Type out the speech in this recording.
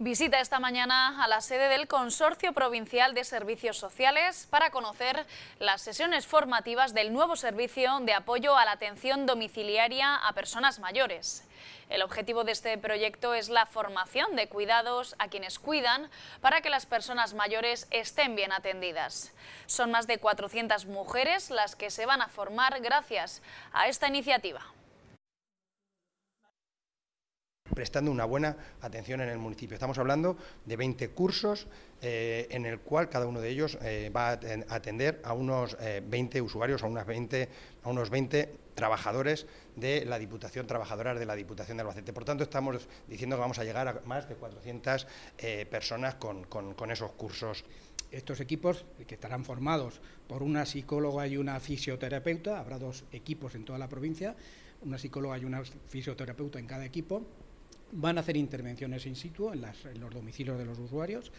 visita esta mañana a la sede del Consorcio Provincial de Servicios Sociales para conocer las sesiones formativas del nuevo servicio de apoyo a la atención domiciliaria a personas mayores. El objetivo de este proyecto es la formación de cuidados a quienes cuidan para que las personas mayores estén bien atendidas. Son más de 400 mujeres las que se van a formar gracias a esta iniciativa prestando una buena atención en el municipio. Estamos hablando de 20 cursos eh, en el cual cada uno de ellos eh, va a atender a unos 20 eh, usuarios, a, unas 20, a unos 20 trabajadores de la Diputación, trabajadoras de la Diputación de Albacete. Por tanto, estamos diciendo que vamos a llegar a más de 400 personas con esos cursos estos equipos que estarán formados por una psicóloga y una fisioterapeuta, habrá dos equipos en toda la provincia, una psicóloga y una fisioterapeuta en cada equipo, van a hacer intervenciones in situ en, los domicilios de los usuarios,